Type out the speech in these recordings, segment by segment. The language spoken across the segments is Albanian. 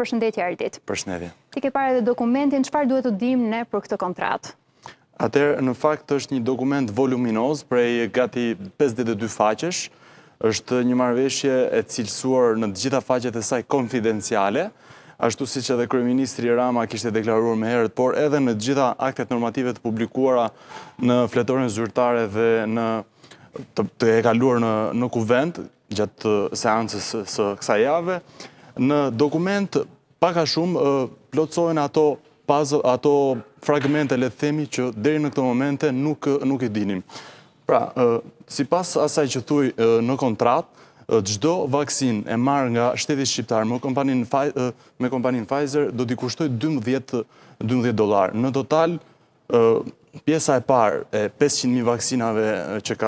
Përshëndetje Ardit. Përshëndetje. Ti ke parë edhe dokumentin, çfarë duhet të dim ne për këtë kontratë? Atëherë në fakt është një dokument voluminoz prej gati 52 faqesh. Është një marrëveshje e cilësuar në të gjitha faqet e saj konfidenciale, ashtu siç edhe kryeministri Rama kishte deklaruar më herët, por edhe në të gjitha aktet normative të publikuara në fletoren zyrtare dhe në të, të e kaluar në në kuvent gjatë seancës së kësaj jave, në dokument paka shumë plotsojnë ato ato fragmente le themi që deri në këtë momente nuk i dinim. Pra, si pas asaj që thuj në kontrat, gjdo vaksin e marrë nga shtetit shqiptar me kompanin Pfizer do t'i kushtoj 12 dolar. Në total, pjesa e parë e 500.000 vaksinave që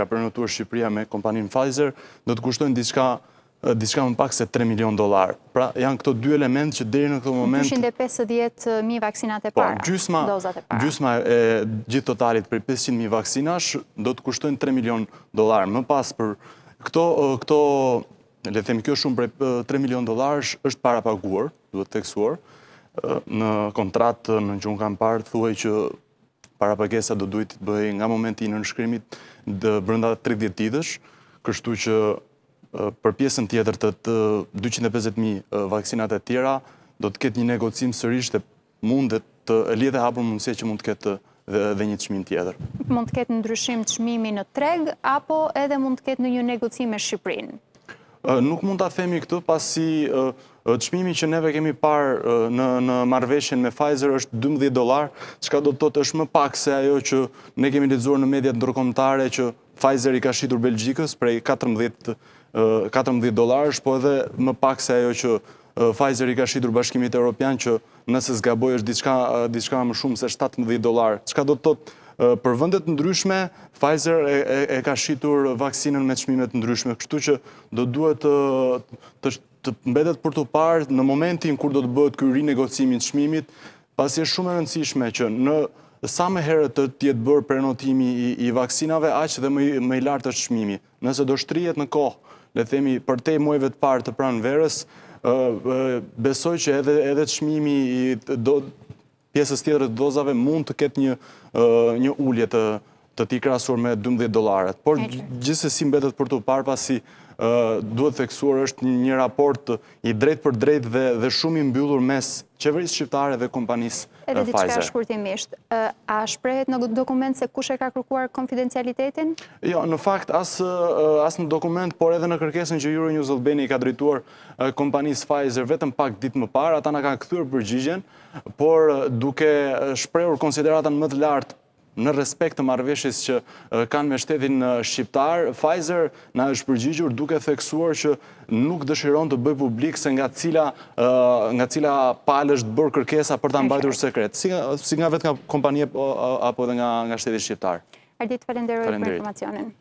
ka përnotur Shqipria me kompanin Pfizer do t'i kushtoj në diska diçka më pak se 3 milion dolar. Pra janë këto dy element që deri në këtë moment 250.000 vaksinat e para. gjysma dozat e para. Gjysma e gjithë totalit për 500.000 vaksinash do të kushtojnë 3 milion dolar. Më pas për këto këto le të them kjo shumë për 3 milion dollar është para paguar, duhet teksuar në kontratë në që unë kam parë, thuaj që para pagesa do duhet të bëhej nga momenti në nënshkrimit dhe brënda 30 ditësh, kështu që për pjesën tjetër të 250.000 vakcinat e tjera, do të ketë një negocim sërish të mundet të lidhe hapër mundësje që mund të ketë dhe një të shmim tjetër. Mund të ketë në ndryshim të shmimi në treg, apo edhe mund të ketë në një negocim e Shqiprin? Nuk mund të themi këtë, pasi të shmimi që neve kemi par në marveshen me Pfizer është 12 dolar, që ka do të të është më pak se ajo që ne kemi lezuar në mediat ndërkomtare që Pfizer i ka shqitur Belgjikës prej 14 dolar, është po edhe më pak se ajo që Pfizer i ka shqitur bashkimit e Europian që nëse zgaboj është diçka më shumë se 17 dolar. Që ka do të të të Për vëndet në ndryshme, Pfizer e ka shqitur vaksinën me qmimet në ndryshme, kështu që do duhet të mbetet për të parë në momentin kur do të bëhet kërri negocimin të qmimit, pasi e shumë e rëndësishme që në sa me herët të tjetë bërë prenotimi i vaksinave, aqë dhe me i lartë të qmimi. Nëse do shtrijet në kohë, le themi për te muajve të parë të pranë verës, besoj që edhe të shmimi pjesës tjetër të dozave mund të ketë një ullje të të ti krasur me 12 dolarët. Por gjithse si mbetet për të parë pasi duhet theksuar është një raport i drejt për drejt dhe shumë i mbyllur mes qeverisë shqiptare dhe kompanisë Pfizer. Edhe diçka shkurtimisht, a shprehet në dokument se kush e ka kërkuar konfidencialitetin? Jo, në fakt, asë në dokument, por edhe në kërkesën që Euro News Albani ka drituar kompanisë Pfizer vetëm pak ditë më parë, ata në ka këthyrë për por duke shprehur konsideratën më të lartë në respekt të marveshës që kanë me shtetin shqiptar, Pfizer në është përgjigjur duke theksuar që nuk dëshiron të bëj publik se nga cila palë është bërë kërkesa për të ambajtur sekret. Si nga vetë nga kompanje apo dhe nga shtetit shqiptar. Ardit, falenderoj për informacionin.